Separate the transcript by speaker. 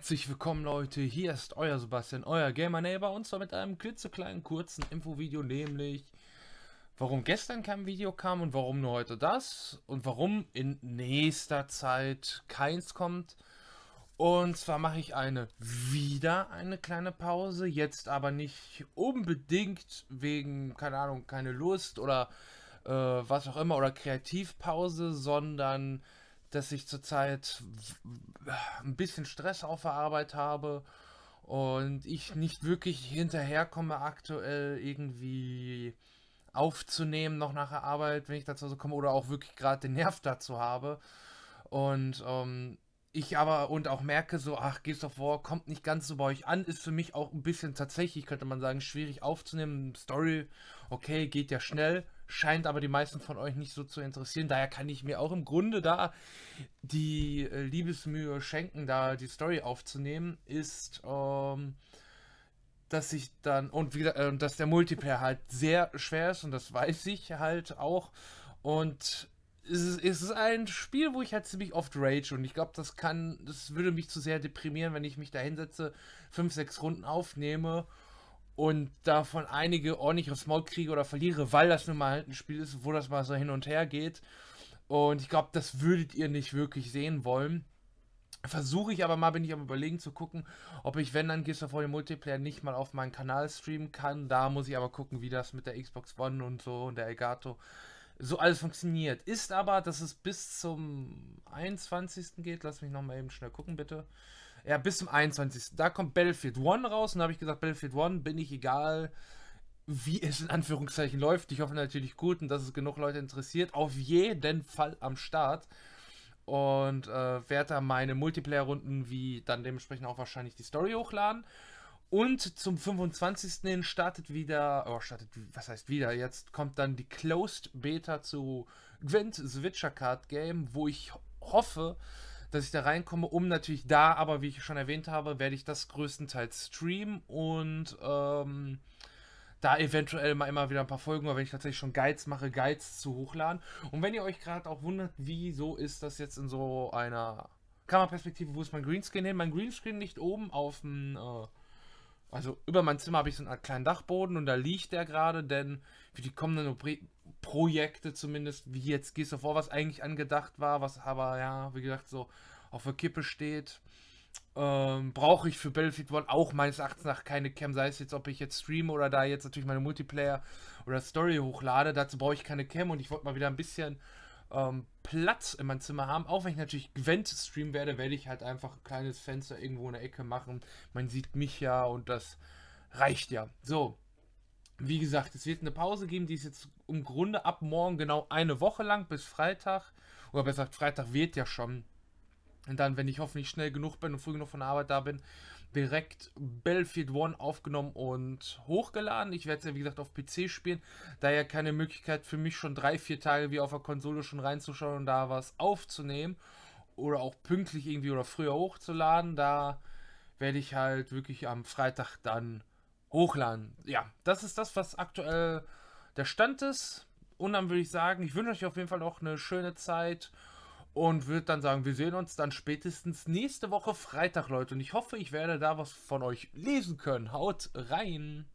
Speaker 1: Herzlich willkommen Leute, hier ist euer Sebastian, euer Gamer Neighbor und zwar mit einem klitzekleinen kurzen Infovideo, nämlich warum gestern kein Video kam und warum nur heute das und warum in nächster Zeit keins kommt. Und zwar mache ich eine wieder eine kleine Pause, jetzt aber nicht unbedingt wegen, keine Ahnung, keine Lust oder äh, was auch immer oder Kreativpause, sondern dass ich zurzeit ein bisschen Stress auf der Arbeit habe und ich nicht wirklich hinterherkomme aktuell irgendwie aufzunehmen noch nach der Arbeit, wenn ich dazu komme oder auch wirklich gerade den Nerv dazu habe und ähm, ich aber und auch merke so, ach, Gears of War kommt nicht ganz so bei euch an, ist für mich auch ein bisschen tatsächlich, könnte man sagen, schwierig aufzunehmen. Story, okay, geht ja schnell, scheint aber die meisten von euch nicht so zu interessieren. Daher kann ich mir auch im Grunde da die äh, Liebesmühe schenken, da die Story aufzunehmen, ist, ähm, dass ich dann und wieder, äh, dass der Multiplayer halt sehr schwer ist und das weiß ich halt auch. Und es ist, es ist ein Spiel, wo ich halt ziemlich oft rage und ich glaube, das kann, das würde mich zu sehr deprimieren, wenn ich mich da hinsetze, fünf, sechs Runden aufnehme und davon einige ordentlich aufs Maul kriege oder verliere, weil das nun mal halt ein Spiel ist, wo das mal so hin und her geht. Und ich glaube, das würdet ihr nicht wirklich sehen wollen. Versuche ich aber mal, bin ich am überlegen zu gucken, ob ich, wenn dann Gears of War Multiplayer nicht mal auf meinen Kanal streamen kann. Da muss ich aber gucken, wie das mit der Xbox One und so und der Elgato so alles funktioniert. Ist aber, dass es bis zum 21. geht. Lass mich nochmal eben schnell gucken, bitte. Ja, bis zum 21. Da kommt Battlefield 1 raus und da habe ich gesagt, Battlefield 1 bin ich egal, wie es in Anführungszeichen läuft. Ich hoffe natürlich gut und dass es genug Leute interessiert. Auf jeden Fall am Start. Und äh, werde da meine Multiplayer-Runden wie dann dementsprechend auch wahrscheinlich die Story hochladen. Und zum 25. hin startet wieder, oh, startet, was heißt wieder? Jetzt kommt dann die Closed Beta zu Gwent Switcher Card Game, wo ich hoffe, dass ich da reinkomme, um natürlich da, aber wie ich schon erwähnt habe, werde ich das größtenteils streamen und ähm, da eventuell mal immer wieder ein paar Folgen, oder wenn ich tatsächlich schon Guides mache, Guides zu hochladen. Und wenn ihr euch gerade auch wundert, wieso ist das jetzt in so einer Kameraperspektive, wo ist mein Greenscreen hin? Mein Greenscreen liegt oben auf dem äh, also über mein Zimmer habe ich so einen kleinen Dachboden und da liegt der gerade, denn für die kommenden Projekte zumindest, wie jetzt Gears of War, was eigentlich angedacht war, was aber ja, wie gesagt, so auf der Kippe steht, ähm, brauche ich für Battlefield 1 auch meines Erachtens nach keine Cam, sei es jetzt, ob ich jetzt streame oder da jetzt natürlich meine Multiplayer oder Story hochlade, dazu brauche ich keine Cam und ich wollte mal wieder ein bisschen ähm, Platz in meinem Zimmer haben. Auch wenn ich natürlich Gwent streamen werde, werde ich halt einfach ein kleines Fenster irgendwo in der Ecke machen. Man sieht mich ja und das reicht ja. So, wie gesagt, es wird eine Pause geben, die ist jetzt im Grunde ab morgen genau eine Woche lang bis Freitag. Oder besser gesagt, Freitag wird ja schon. Und dann, wenn ich hoffentlich schnell genug bin und früh genug von der Arbeit da bin, direkt Battlefield One aufgenommen und hochgeladen. Ich werde es ja wie gesagt auf PC spielen, daher keine Möglichkeit für mich schon drei, vier Tage wie auf der Konsole schon reinzuschauen und da was aufzunehmen oder auch pünktlich irgendwie oder früher hochzuladen. Da werde ich halt wirklich am Freitag dann hochladen. Ja, das ist das, was aktuell der Stand ist. Und dann würde ich sagen, ich wünsche euch auf jeden Fall noch eine schöne Zeit und würde dann sagen, wir sehen uns dann spätestens nächste Woche Freitag, Leute. Und ich hoffe, ich werde da was von euch lesen können. Haut rein!